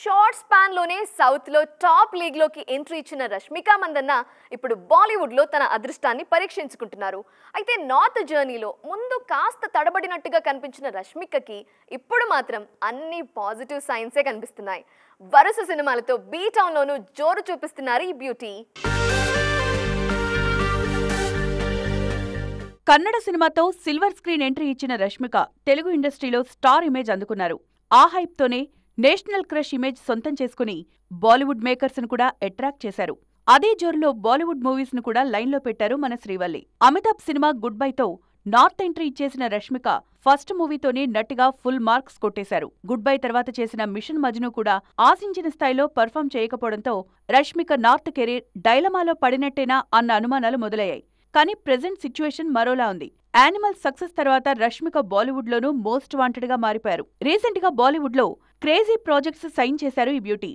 short స్పాన్లోనే సౌత్లో top లీగ్లోకి entry ఇచ్చిన రష్మిక మందన్న ఇప్పుడు బాలీవుడ్లో తన అదృష్టాన్ని పరీక్షించుకుంటున్నారు అయితే నార్త్ జర్నీలో ముందు కాస్త తడబడినట్టుగా కనిపించిన రష్మికకి ఇప్పుడు మాత్రం అన్ని పాజిటివ్ సైన్సే కనిపిస్తున్నాయి వరుస సినిమాలతో లోను జోరు చూపిస్తున్నారు ఈ బ్యూటీ కన్నడ సినిమాతో సిల్వర్ స్క్రీన్ ఎంట్రీ ఇచ్చిన రష్మిక తెలుగు ఇండస్ట్రీలో స్టార్ ఇమేజ్ అందుకున్నారు ఆ హైప్ తోనే నేషనల్ క్రష్ ఇమేజ్ సొంతం చేసుకుని బాలీవుడ్ మేకర్స్ను కూడా అట్రాక్ట్ చేశారు అదే జోరులో బాలీవుడ్ మూవీస్ ను కూడా లైన్లో పెట్టారు మన శ్రీవల్లి అమితాబ్ సినిమా గుడ్ బైతో నార్త్ ఎంట్రీ ఇచ్చేసిన రష్మిక ఫస్ట్ మూవీతోనే నటిగా ఫుల్ మార్క్స్ కొట్టేశారు గుడ్ బై తర్వాత చేసిన మిషన్ మజ్ను కూడా ఆశించిన స్థాయిలో పర్ఫామ్ చేయకపోవడంతో రష్మిక నార్త్ కెరీర్ డైలమాలో పడినట్టేనా అన్న అనుమానాలు మొదలయ్యాయి కానీ ప్రెజెంట్ సిచ్యువేషన్ మరోలా ఉంది యానిమల్ సక్సెస్ తర్వాత రష్మిక బాలీవుడ్లోనూ మోస్ట్ వాంటెడ్గా మారిపోయారు రీసెంట్గా బాలీవుడ్లో క్రేజీ ప్రాజెక్ట్స్ సైన్ చేశారు ఈ బ్యూటీ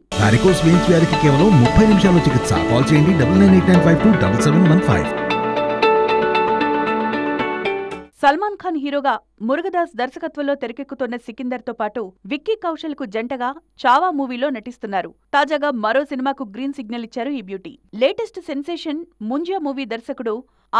వ్యాధికి కేవలం ముప్పై చికిత్స కాల్ చేయండి double nine eight nine five two double seven one five Salman Khan హీరోగా మురుగదాస్ దర్శకత్వంలో తెరకెక్కుతున్న సికిందర్ తో పాటు విక్కీ కౌశల్ కు జంటగా చావా మూవీలో నటిస్తున్నారు తాజాగా మరో సినిమాకు గ్రీన్ సిగ్నల్ ఇచ్చారు ఈ beauty latest sensation Munjya movie దర్శకుడు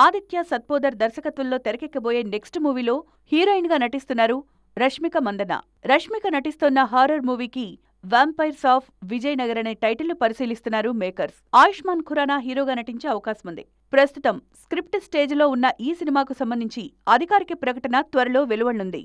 ఆదిత్య సత్పోదర్ దర్శకత్వంలో తెరకెక్కబోయే నెక్స్ట్ మూవీలో హీరోయిన్ గా నటిస్తున్నారు రష్మిక మందన రష్మిక నటిస్తున్న హారర్ మూవీకి వ్యాంపైర్స్ ఆఫ్ విజయనగర్ అనే టైటిల్ పరిశీలిస్తున్నారు మేకర్స్ ఆయుష్మాన్ ఖురానా హీరోగా నటించే అవకాశం ఉంది ప్రస్తుతం స్క్రిప్ట్ స్టేజ్లో ఉన్న ఈ సినిమాకు సంబంధించి అధికారిక ప్రకటన త్వరలో వెలువడనుంది